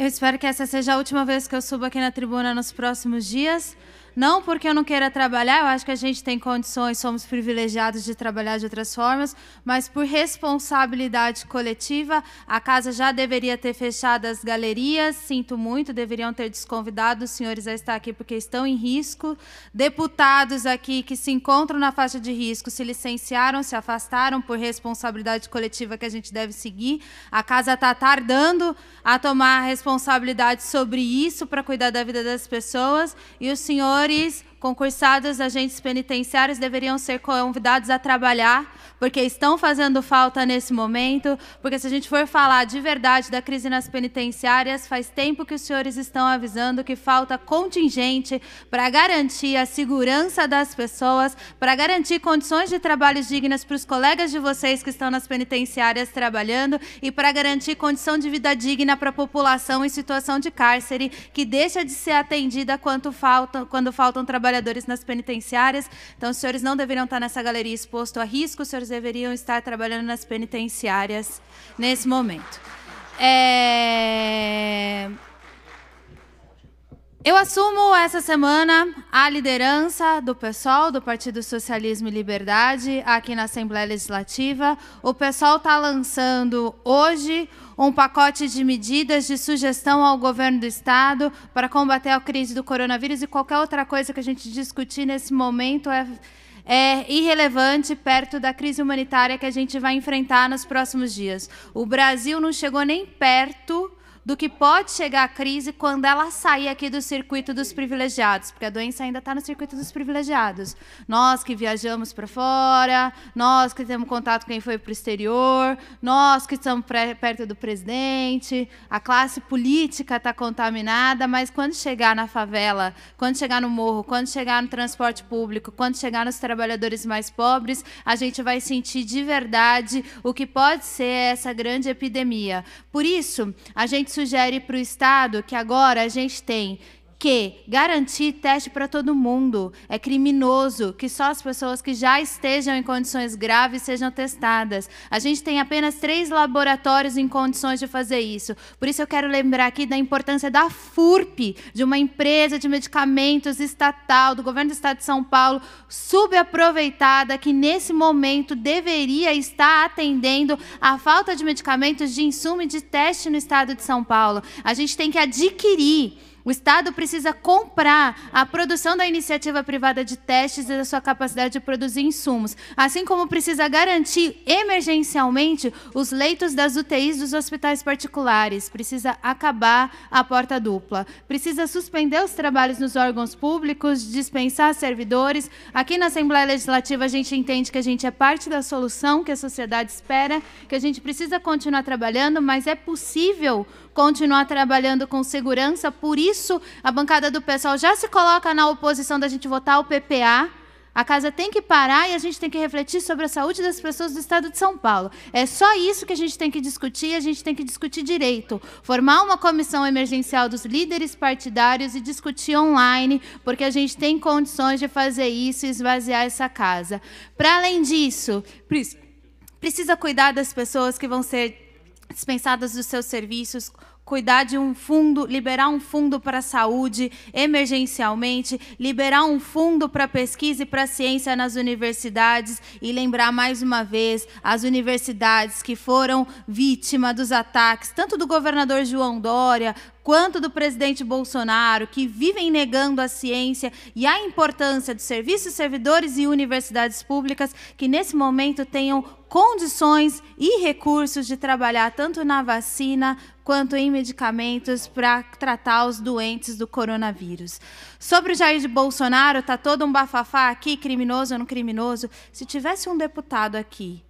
Eu espero que essa seja a última vez que eu subo aqui na tribuna nos próximos dias. Não porque eu não queira trabalhar, eu acho que a gente tem condições, somos privilegiados de trabalhar de outras formas, mas por responsabilidade coletiva, a casa já deveria ter fechado as galerias, sinto muito, deveriam ter desconvidado os senhores a estar aqui porque estão em risco. Deputados aqui que se encontram na faixa de risco se licenciaram, se afastaram por responsabilidade coletiva que a gente deve seguir. A casa está tardando a tomar responsabilidade sobre isso para cuidar da vida das pessoas e o senhor servidores, concursados, agentes penitenciários deveriam ser convidados a trabalhar porque estão fazendo falta nesse momento, porque se a gente for falar de verdade da crise nas penitenciárias, faz tempo que os senhores estão avisando que falta contingente para garantir a segurança das pessoas, para garantir condições de trabalho dignas para os colegas de vocês que estão nas penitenciárias trabalhando e para garantir condição de vida digna para a população em situação de cárcere, que deixa de ser atendida quando faltam, quando faltam trabalhadores nas penitenciárias. Então, os senhores não deveriam estar nessa galeria exposto a risco, os senhores deveriam estar trabalhando nas penitenciárias nesse momento. É... Eu assumo essa semana a liderança do PSOL, do Partido Socialismo e Liberdade, aqui na Assembleia Legislativa. O PSOL está lançando hoje um pacote de medidas de sugestão ao governo do Estado para combater a crise do coronavírus e qualquer outra coisa que a gente discutir nesse momento é é irrelevante perto da crise humanitária que a gente vai enfrentar nos próximos dias. O Brasil não chegou nem perto do que pode chegar a crise quando ela sair aqui do circuito dos privilegiados, porque a doença ainda está no circuito dos privilegiados. Nós que viajamos para fora, nós que temos contato com quem foi para o exterior, nós que estamos perto do presidente, a classe política está contaminada, mas quando chegar na favela, quando chegar no morro, quando chegar no transporte público, quando chegar nos trabalhadores mais pobres, a gente vai sentir de verdade o que pode ser essa grande epidemia. Por isso, a gente sugere para o Estado que agora a gente tem que garantir teste para todo mundo é criminoso, que só as pessoas que já estejam em condições graves sejam testadas. A gente tem apenas três laboratórios em condições de fazer isso. Por isso eu quero lembrar aqui da importância da FURP, de uma empresa de medicamentos estatal do governo do estado de São Paulo, subaproveitada, que nesse momento deveria estar atendendo à falta de medicamentos, de insumo e de teste no estado de São Paulo. A gente tem que adquirir o Estado precisa comprar a produção da iniciativa privada de testes e da sua capacidade de produzir insumos, assim como precisa garantir emergencialmente os leitos das UTIs dos hospitais particulares. Precisa acabar a porta dupla. Precisa suspender os trabalhos nos órgãos públicos, dispensar servidores. Aqui na Assembleia Legislativa a gente entende que a gente é parte da solução que a sociedade espera, que a gente precisa continuar trabalhando, mas é possível continuar trabalhando com segurança. Por isso, a bancada do pessoal já se coloca na oposição da gente votar o PPA. A casa tem que parar e a gente tem que refletir sobre a saúde das pessoas do estado de São Paulo. É só isso que a gente tem que discutir, a gente tem que discutir direito. Formar uma comissão emergencial dos líderes partidários e discutir online, porque a gente tem condições de fazer isso e esvaziar essa casa. Para além disso, precisa cuidar das pessoas que vão ser dispensadas dos seus serviços, cuidar de um fundo, liberar um fundo para a saúde emergencialmente, liberar um fundo para pesquisa e para ciência nas universidades e lembrar mais uma vez as universidades que foram vítima dos ataques, tanto do governador João Dória quanto do presidente Bolsonaro, que vivem negando a ciência e a importância de serviços, servidores e universidades públicas que nesse momento tenham condições e recursos de trabalhar tanto na vacina quanto em medicamentos para tratar os doentes do coronavírus. Sobre o Jair Bolsonaro, tá todo um bafafá aqui, criminoso ou não criminoso. Se tivesse um deputado aqui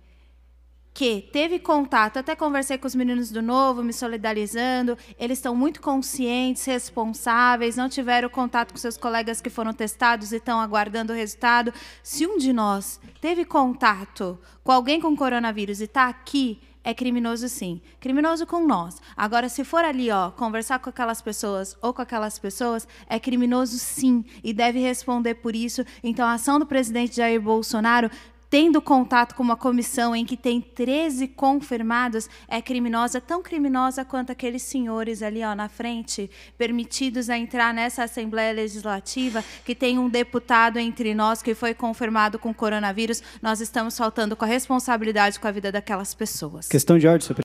que teve contato, até conversei com os meninos do Novo, me solidarizando, eles estão muito conscientes, responsáveis, não tiveram contato com seus colegas que foram testados e estão aguardando o resultado. Se um de nós teve contato com alguém com coronavírus e está aqui, é criminoso sim. Criminoso com nós. Agora, se for ali, ó, conversar com aquelas pessoas ou com aquelas pessoas, é criminoso sim e deve responder por isso. Então, a ação do presidente Jair Bolsonaro tendo contato com uma comissão em que tem 13 confirmados, é criminosa, tão criminosa quanto aqueles senhores ali ó, na frente, permitidos a entrar nessa Assembleia Legislativa, que tem um deputado entre nós que foi confirmado com coronavírus. Nós estamos faltando com a responsabilidade com a vida daquelas pessoas. Questão de ordem, senhor